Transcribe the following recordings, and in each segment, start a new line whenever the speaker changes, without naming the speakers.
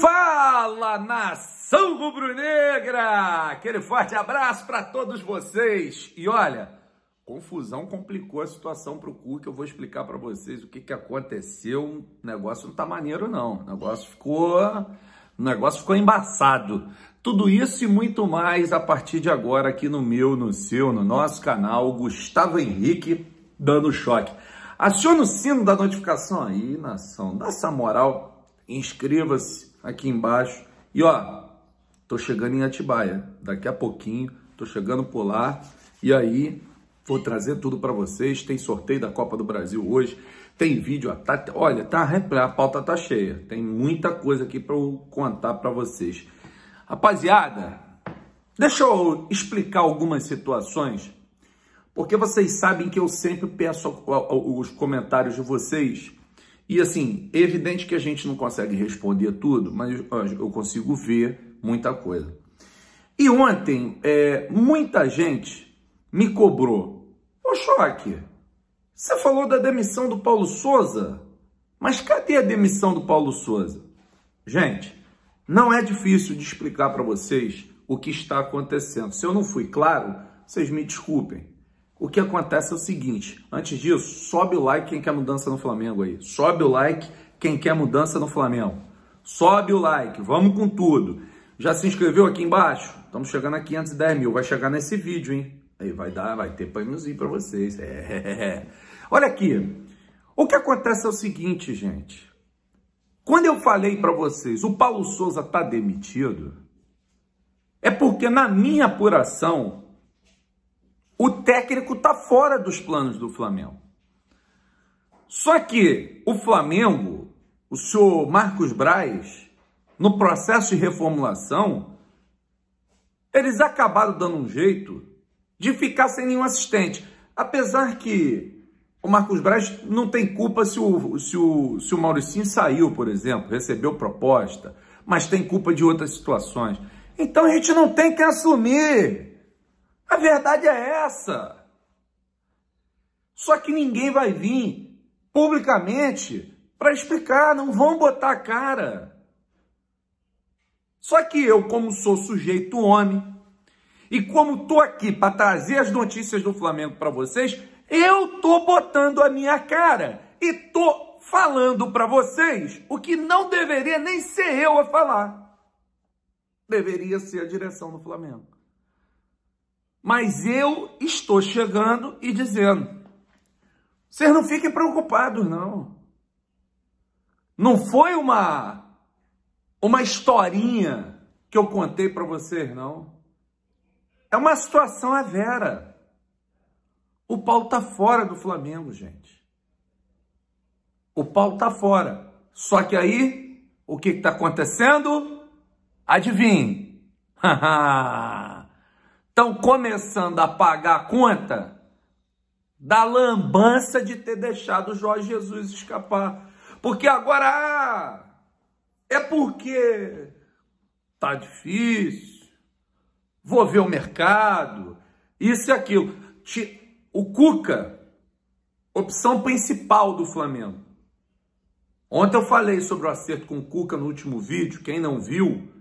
Fala nação rubro-negra! Aquele forte abraço para todos vocês. E olha, confusão complicou a situação para o cu que eu vou explicar para vocês o que, que aconteceu. O negócio não tá maneiro não. O negócio ficou, o negócio ficou embaçado. Tudo isso e muito mais a partir de agora aqui no meu, no seu, no nosso canal Gustavo Henrique dando choque. Aciona o sino da notificação aí, nação. Dá essa moral inscreva-se aqui embaixo. E ó, tô chegando em Atibaia, daqui a pouquinho, tô chegando por lá. E aí, vou trazer tudo para vocês. Tem sorteio da Copa do Brasil hoje, tem vídeo, tá, olha, tá a pauta tá cheia. Tem muita coisa aqui para eu contar para vocês. Rapaziada, deixa eu explicar algumas situações, porque vocês sabem que eu sempre peço os comentários de vocês e assim, evidente que a gente não consegue responder tudo, mas eu consigo ver muita coisa. E ontem, é, muita gente me cobrou. Ô Choque, você falou da demissão do Paulo Souza, mas cadê a demissão do Paulo Souza? Gente, não é difícil de explicar para vocês o que está acontecendo. Se eu não fui claro, vocês me desculpem. O que acontece é o seguinte, antes disso, sobe o like quem quer mudança no Flamengo aí. Sobe o like quem quer mudança no Flamengo. Sobe o like, vamos com tudo. Já se inscreveu aqui embaixo? Estamos chegando a 510 mil, vai chegar nesse vídeo, hein? Aí vai dar, vai ter prêmiozinho para vocês. É, é, é, é. Olha aqui, o que acontece é o seguinte, gente. Quando eu falei para vocês, o Paulo Souza tá demitido, é porque na minha apuração, o técnico está fora dos planos do Flamengo. Só que o Flamengo, o senhor Marcos Braz, no processo de reformulação, eles acabaram dando um jeito de ficar sem nenhum assistente. Apesar que o Marcos Braz não tem culpa se o, se o, se o Mauricinho saiu, por exemplo, recebeu proposta, mas tem culpa de outras situações. Então a gente não tem que assumir a verdade é essa. Só que ninguém vai vir publicamente para explicar, não vão botar a cara. Só que eu, como sou sujeito homem, e como tô aqui para trazer as notícias do Flamengo para vocês, eu tô botando a minha cara e tô falando para vocês o que não deveria nem ser eu a falar. Deveria ser a direção do Flamengo. Mas eu estou chegando e dizendo: vocês não fiquem preocupados, não. Não foi uma uma historinha que eu contei para vocês, não. É uma situação à vera. O pau tá fora do Flamengo, gente. O pau tá fora. Só que aí, o que está acontecendo? Adivinhe. estão começando a pagar a conta da lambança de ter deixado o Jorge Jesus escapar. Porque agora ah, é porque tá difícil, vou ver o mercado, isso e aquilo. O Cuca, opção principal do Flamengo. Ontem eu falei sobre o acerto com o Cuca no último vídeo, quem não viu,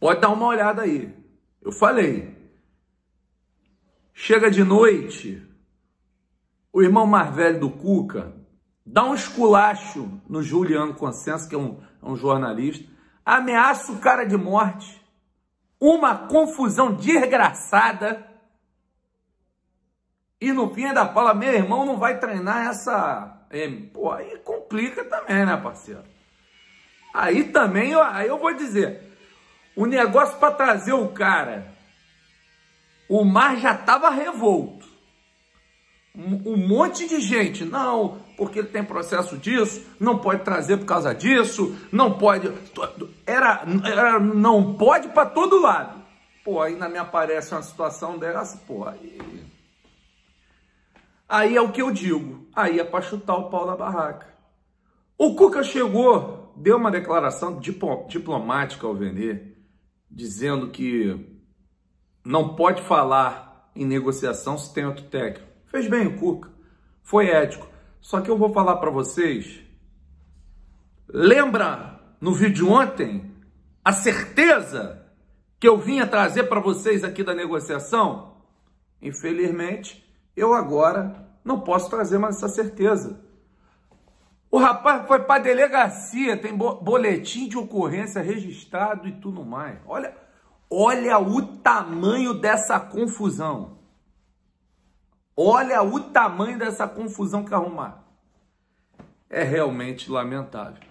pode dar uma olhada aí. Eu falei, Chega de noite, o irmão mais velho do Cuca dá um esculacho no Juliano Consenso, que é um, é um jornalista, ameaça o cara de morte, uma confusão desgraçada, e no fim ainda fala, meu irmão não vai treinar essa M. Pô, aí complica também, né, parceiro? Aí também, aí eu vou dizer, o negócio para trazer o cara o mar já estava revolto. Um, monte de gente, não, porque ele tem processo disso, não pode trazer por causa disso, não pode. Era, era não pode para todo lado. Pô, ainda me aparece uma situação dessa, pô, aí. Aí é o que eu digo. Aí é para chutar o pau da barraca. O Cuca chegou, deu uma declaração diplomática ao Vene, dizendo que não pode falar em negociação se tem outro técnico. Fez bem o Cuca, foi ético. Só que eu vou falar para vocês. Lembra no vídeo de ontem a certeza que eu vinha trazer para vocês aqui da negociação? Infelizmente, eu agora não posso trazer mais essa certeza. O rapaz foi para delegacia, tem boletim de ocorrência registrado e tudo mais. Olha, Olha o tamanho dessa confusão. Olha o tamanho dessa confusão que arrumar. É realmente lamentável.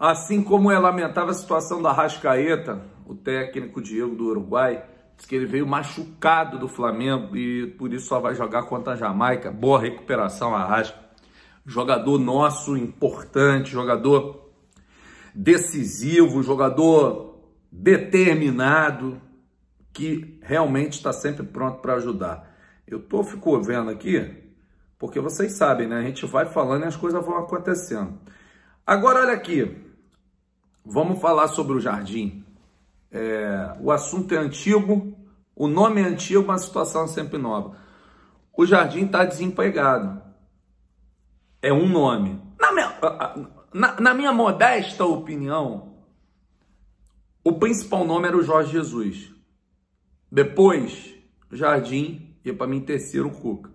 Assim como é lamentável a situação da Rascaeta, o técnico Diego do Uruguai, diz que ele veio machucado do Flamengo e por isso só vai jogar contra a Jamaica. Boa recuperação, Arrasca. Jogador nosso, importante, jogador decisivo, jogador determinado, que realmente está sempre pronto para ajudar. Eu tô ficou vendo aqui, porque vocês sabem, né? A gente vai falando e as coisas vão acontecendo. Agora, olha aqui. Vamos falar sobre o jardim. É, o assunto é antigo, o nome é antigo, mas a situação é sempre nova. O jardim está desempregado. É um nome. Na minha, na, na minha modesta opinião, o principal nome era o Jorge Jesus. Depois, Jardim e para mim terceiro Cuca.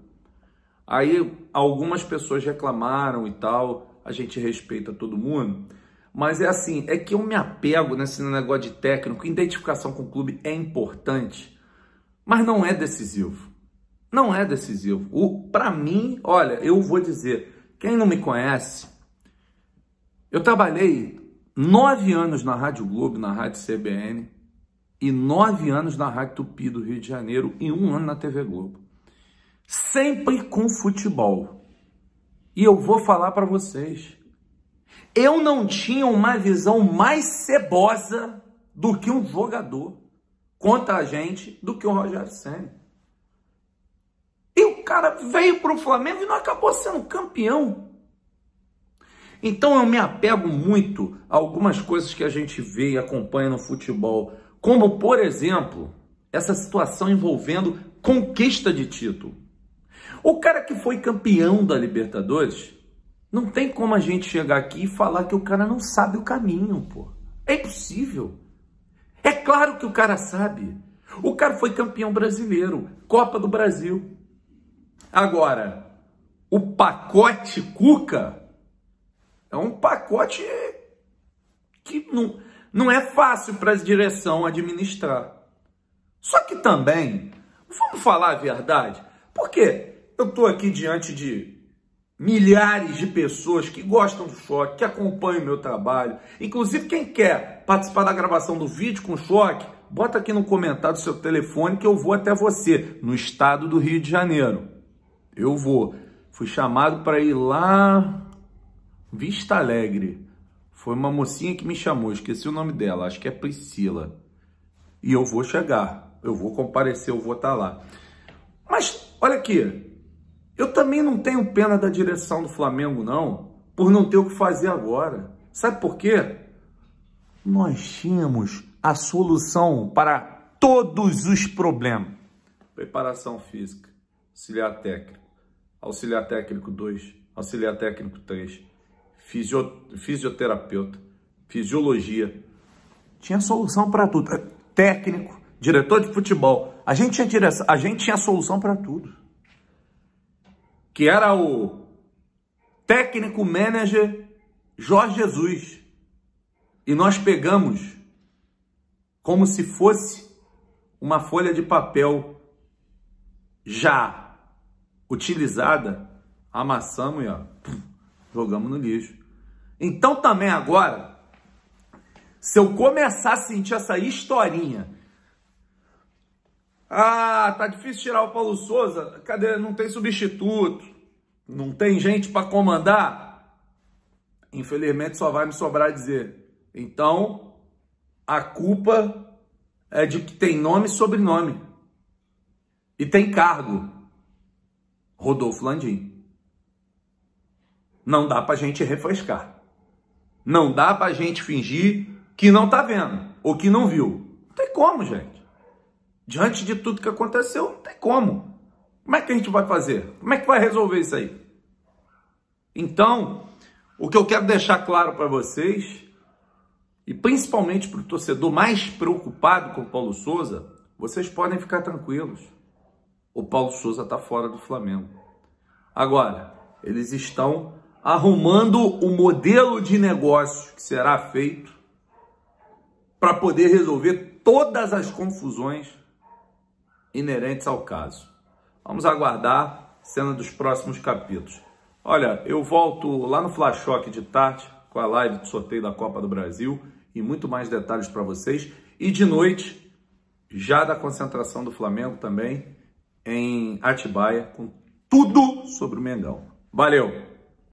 Aí algumas pessoas reclamaram e tal, a gente respeita todo mundo, mas é assim, é que eu me apego nesse negócio de técnico, identificação com o clube é importante, mas não é decisivo. Não é decisivo. O para mim, olha, eu vou dizer, quem não me conhece, eu trabalhei nove anos na Rádio Globo, na Rádio CBN e nove anos na Rádio Tupi do Rio de Janeiro e um ano na TV Globo. Sempre com futebol. E eu vou falar para vocês. Eu não tinha uma visão mais cebosa do que um jogador contra a gente do que o Rogério Senna. E o cara veio para o Flamengo e não acabou sendo campeão. Então eu me apego muito a algumas coisas que a gente vê e acompanha no futebol, como por exemplo, essa situação envolvendo conquista de título. O cara que foi campeão da Libertadores, não tem como a gente chegar aqui e falar que o cara não sabe o caminho, pô. É impossível. É claro que o cara sabe. O cara foi campeão brasileiro, Copa do Brasil. Agora, o pacote Cuca é um pacote que não, não é fácil para a direção administrar. Só que também, vamos falar a verdade, porque eu estou aqui diante de milhares de pessoas que gostam do choque, que acompanham o meu trabalho. Inclusive, quem quer participar da gravação do vídeo com choque, bota aqui no comentário do seu telefone que eu vou até você, no estado do Rio de Janeiro. Eu vou. Fui chamado para ir lá Vista Alegre. Foi uma mocinha que me chamou, esqueci o nome dela, acho que é Priscila. E eu vou chegar, eu vou comparecer, eu vou estar tá lá. Mas olha aqui, eu também não tenho pena da direção do Flamengo, não, por não ter o que fazer agora. Sabe por quê? Nós tínhamos a solução para todos os problemas. Preparação física, auxiliar técnico, auxiliar técnico 2, auxiliar técnico 3, fisioterapeuta, fisiologia. Tinha solução para tudo. É técnico, diretor de futebol. A gente tinha, direção, a gente tinha solução para tudo. Que era o técnico manager Jorge Jesus. E nós pegamos como se fosse uma folha de papel já utilizada, amassamos e ó, jogamos no lixo. Então também agora, se eu começar a sentir essa historinha, ah, tá difícil tirar o Paulo Souza, cadê? Não tem substituto, não tem gente para comandar. Infelizmente só vai me sobrar dizer. Então, a culpa é de que tem nome e sobrenome. E tem cargo. Rodolfo Landim. Não dá pra gente refrescar. Não dá para a gente fingir que não está vendo ou que não viu. Não tem como, gente. Diante de tudo que aconteceu, não tem como. Como é que a gente vai fazer? Como é que vai resolver isso aí? Então, o que eu quero deixar claro para vocês, e principalmente para o torcedor mais preocupado com o Paulo Souza, vocês podem ficar tranquilos. O Paulo Souza está fora do Flamengo. Agora, eles estão arrumando o modelo de negócio que será feito para poder resolver todas as confusões inerentes ao caso. Vamos aguardar a cena dos próximos capítulos. Olha, eu volto lá no Flash Shock de tarde com a live do sorteio da Copa do Brasil e muito mais detalhes para vocês. E de noite, já da concentração do Flamengo também em Atibaia, com tudo sobre o Mengão. Valeu!